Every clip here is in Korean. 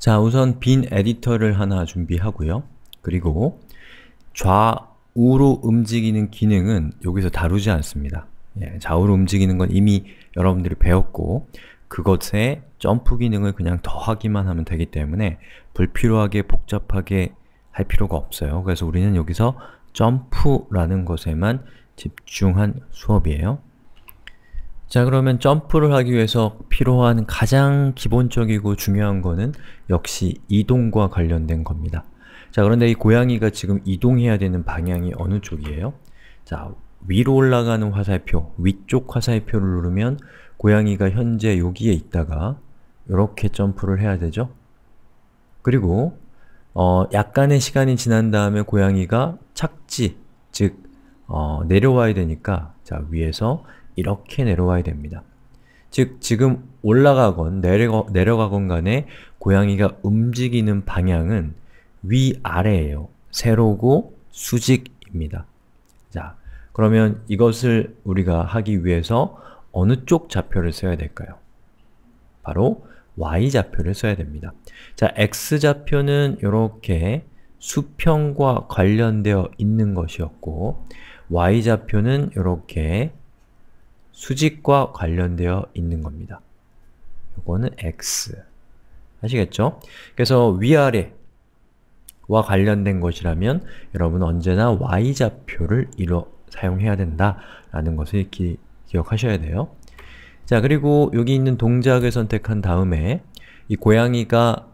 자, 우선 빈 에디터를 하나 준비하고요. 그리고 좌우로 움직이는 기능은 여기서 다루지 않습니다. 예, 좌우로 움직이는 건 이미 여러분들이 배웠고 그것에 점프 기능을 그냥 더하기만 하면 되기 때문에 불필요하게 복잡하게 할 필요가 없어요. 그래서 우리는 여기서 점프라는 것에만 집중한 수업이에요. 자 그러면 점프를 하기 위해서 필요한 가장 기본적이고 중요한 거는 역시 이동과 관련된 겁니다. 자 그런데 이 고양이가 지금 이동해야 되는 방향이 어느 쪽이에요? 자 위로 올라가는 화살표, 위쪽 화살표를 누르면 고양이가 현재 여기에 있다가 이렇게 점프를 해야 되죠? 그리고 어, 약간의 시간이 지난 다음에 고양이가 착지, 즉 어, 내려와야 되니까 자 위에서 이렇게 내려와야 됩니다. 즉, 지금 올라가건 내려, 내려가건 간에 고양이가 움직이는 방향은 위아래예요. 세로고 수직입니다. 자, 그러면 이것을 우리가 하기 위해서 어느 쪽 좌표를 써야 될까요? 바로 y좌표를 써야 됩니다. 자, x좌표는 이렇게 수평과 관련되어 있는 것이었고 y좌표는 이렇게 수직과 관련되어 있는 겁니다. 요거는 x 아시겠죠? 그래서 위아래 와 관련된 것이라면 여러분 언제나 y좌표를 이로 사용해야 된다라는 것을 기, 기억하셔야 돼요. 자, 그리고 여기 있는 동작을 선택한 다음에 이 고양이가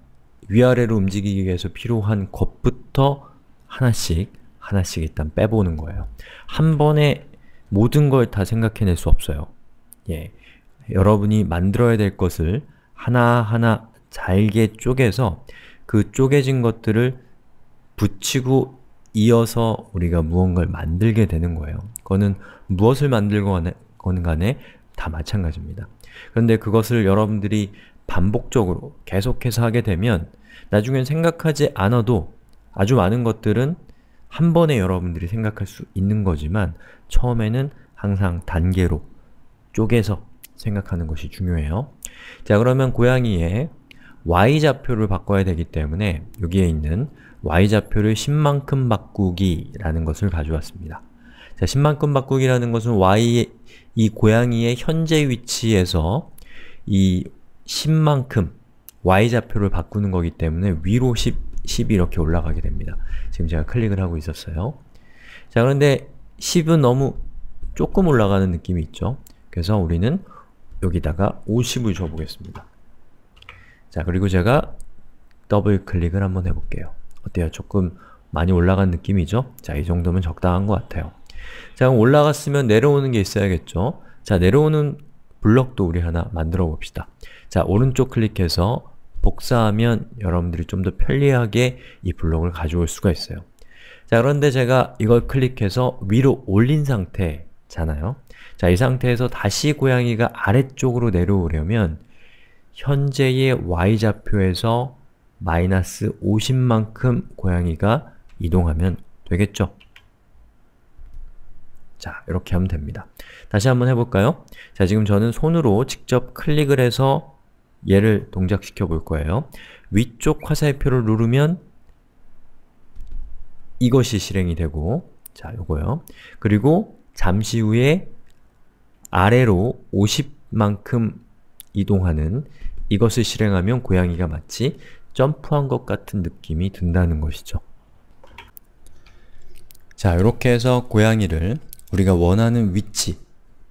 위아래로 움직이기 위해서 필요한 것부터 하나씩 하나씩 일단 빼보는 거예요. 한 번에 모든 걸 다 생각해낼 수 없어요. 예, 여러분이 만들어야 될 것을 하나하나 잘게 쪼개서 그 쪼개진 것들을 붙이고 이어서 우리가 무언가를 만들게 되는 거예요. 그거는 무엇을 만들건 간에 다 마찬가지입니다. 그런데 그것을 여러분들이 반복적으로 계속해서 하게 되면 나중엔 생각하지 않아도 아주 많은 것들은 한 번에 여러분들이 생각할 수 있는 거지만 처음에는 항상 단계로 쪼개서 생각하는 것이 중요해요. 자 그러면 고양이의 y좌표를 바꿔야 되기 때문에 여기에 있는 y좌표를 10만큼 바꾸기 라는 것을 가져왔습니다. 자, 10만큼 바꾸기라는 것은 y의, 이 고양이의 현재 위치에서 이 10만큼 y좌표를 바꾸는 거기 때문에 위로 10, 10이 이렇게 올라가게 됩니다. 지금 제가 클릭을 하고 있었어요. 자, 그런데 10은 너무 조금 올라가는 느낌이 있죠? 그래서 우리는 여기다가 50을 줘보겠습니다. 자, 그리고 제가 더블 클릭을 한번 해볼게요. 어때요? 조금 많이 올라간 느낌이죠? 자, 이 정도면 적당한 것 같아요. 자, 그럼 올라갔으면 내려오는 게 있어야겠죠? 자, 내려오는 블럭도 우리 하나 만들어 봅시다. 자, 오른쪽 클릭해서 복사하면 여러분들이 좀 더 편리하게 이 블록을 가져올 수가 있어요. 자, 그런데 제가 이걸 클릭해서 위로 올린 상태잖아요. 자, 이 상태에서 다시 고양이가 아래쪽으로 내려오려면 현재의 y좌표에서 마이너스 50만큼 고양이가 이동하면 되겠죠. 자, 이렇게 하면 됩니다. 다시 한번 해볼까요? 자, 지금 저는 손으로 직접 클릭을 해서 얘를 동작시켜 볼 거예요. 위쪽 화살표를 누르면 이것이 실행이 되고 자, 요거요. 그리고 잠시 후에 아래로 50만큼 이동하는 이것을 실행하면 고양이가 마치 점프한 것 같은 느낌이 든다는 것이죠. 자, 이렇게 해서 고양이를 우리가 원하는 위치,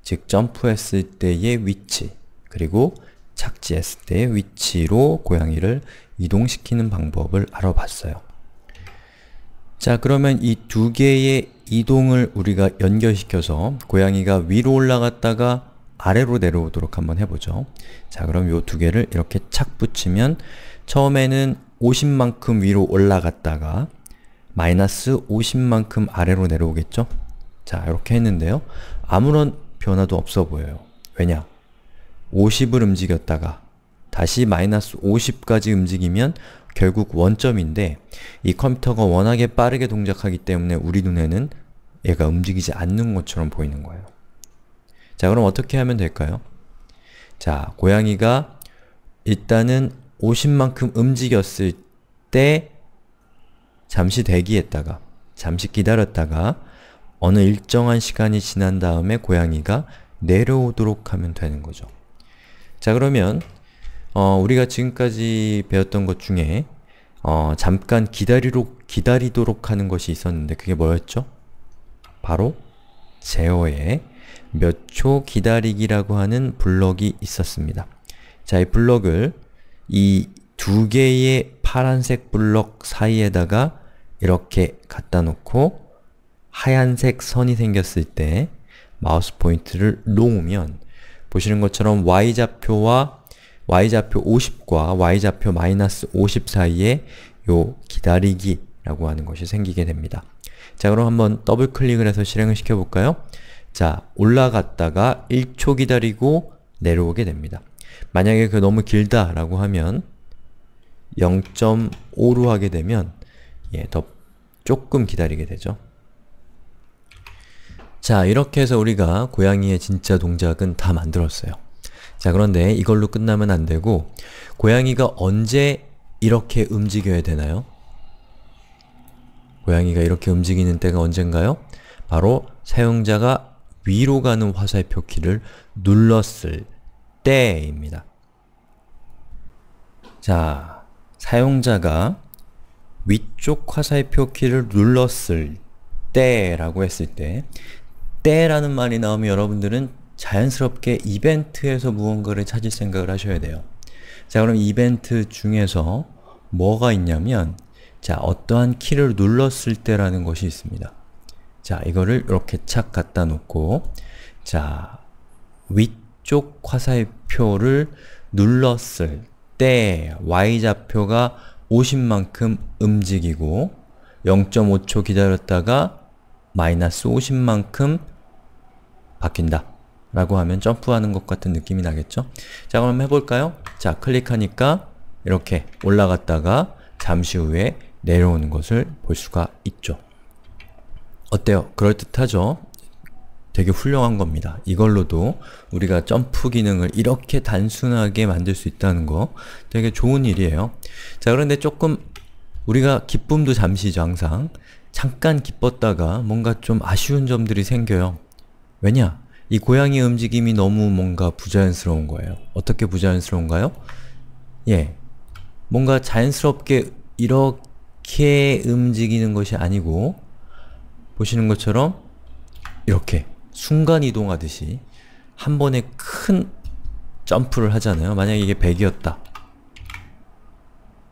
즉 점프했을 때의 위치, 그리고 착지했을 때의 위치로 고양이를 이동시키는 방법을 알아봤어요. 자, 그러면 이 두 개의 이동을 우리가 연결시켜서 고양이가 위로 올라갔다가 아래로 내려오도록 한번 해보죠. 자, 그럼 이 두 개를 이렇게 착 붙이면 처음에는 50만큼 위로 올라갔다가 마이너스 50만큼 아래로 내려오겠죠? 자, 이렇게 했는데요. 아무런 변화도 없어 보여요. 왜냐? 50을 움직였다가 다시 마이너스 50까지 움직이면 결국 원점인데 이 컴퓨터가 워낙에 빠르게 동작하기 때문에 우리 눈에는 얘가 움직이지 않는 것처럼 보이는 거예요. 자 그럼 어떻게 하면 될까요? 자, 고양이가 일단은 50만큼 움직였을 때 잠시 대기했다가 잠시 기다렸다가 어느 일정한 시간이 지난 다음에 고양이가 내려오도록 하면 되는 거죠. 자 그러면 어, 우리가 지금까지 배웠던 것 중에 어, 잠깐 기다리록, 기다리도록 하는 것이 있었는데 그게 뭐였죠? 바로 제어에몇 초 기다리기라고 하는 블럭이 있었습니다. 자, 이 블럭을 이 두 개의 파란색 블럭 사이에다가 이렇게 갖다 놓고 하얀색 선이 생겼을 때 마우스 포인트를 놓으면 보시는 것처럼 y좌표와 y좌표 50과 y좌표 마이너스 50 사이에 요 기다리기 라고 하는 것이 생기게 됩니다. 자 그럼 한번 더블 클릭을 해서 실행을 시켜볼까요? 자 올라갔다가 1초 기다리고 내려오게 됩니다. 만약에 그 너무 길다 라고 하면 0.5로 하게 되면 예, 더 조금 기다리게 되죠. 자, 이렇게 해서 우리가 고양이의 진짜 동작은 다 만들었어요. 자, 그런데 이걸로 끝나면 안되고 고양이가 언제 이렇게 움직여야 되나요? 고양이가 이렇게 움직이는 때가 언젠가요? 바로 사용자가 위로 가는 화살표 키를 눌렀을 때입니다. 자, 사용자가 위쪽 화살표 키를 눌렀을 때라고 했을 때 때라는 말이 나오면 여러분들은 자연스럽게 이벤트에서 무언가를 찾을 생각을 하셔야 돼요. 자 그럼 이벤트 중에서 뭐가 있냐면 자 어떠한 키를 눌렀을 때라는 것이 있습니다. 자 이거를 이렇게 착 갖다 놓고 자 위쪽 화살표를 눌렀을 때 y좌표가 50만큼 움직이고 0.5초 기다렸다가 마이너스 50만큼 바뀐다 라고 하면 점프하는 것 같은 느낌이 나겠죠? 자 그럼 해볼까요? 자 클릭하니까 이렇게 올라갔다가 잠시 후에 내려오는 것을 볼 수가 있죠. 어때요? 그럴듯하죠? 되게 훌륭한 겁니다. 이걸로도 우리가 점프 기능을 이렇게 단순하게 만들 수 있다는 거 되게 좋은 일이에요. 자 그런데 조금 우리가 기쁨도 잠시죠 항상 잠깐 기뻤다가 뭔가 좀 아쉬운 점들이 생겨요. 왜냐? 이고양이 움직임이 너무 뭔가 부자연스러운 거예요. 어떻게 부자연스러운가요? 예. 뭔가 자연스럽게 이렇게 움직이는 것이 아니고 보시는 것처럼 이렇게 순간이동하듯이 한 번에 큰 점프를 하잖아요. 만약 이게 100이었다.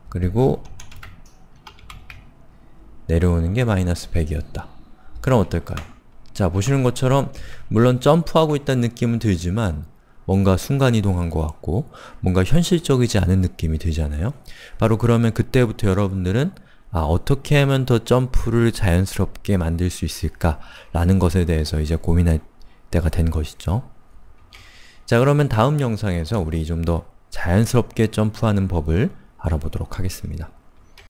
그리고 내려오는 게 마이너스 100이었다. 그럼 어떨까요? 자, 보시는 것처럼 물론 점프하고 있다는 느낌은 들지만 뭔가 순간이동한 것 같고 뭔가 현실적이지 않은 느낌이 들잖아요? 바로 그러면 그때부터 여러분들은 아, 어떻게 하면 더 점프를 자연스럽게 만들 수 있을까? 라는 것에 대해서 이제 고민할 때가 된 것이죠. 자, 그러면 다음 영상에서 우리 좀 더 자연스럽게 점프하는 법을 알아보도록 하겠습니다.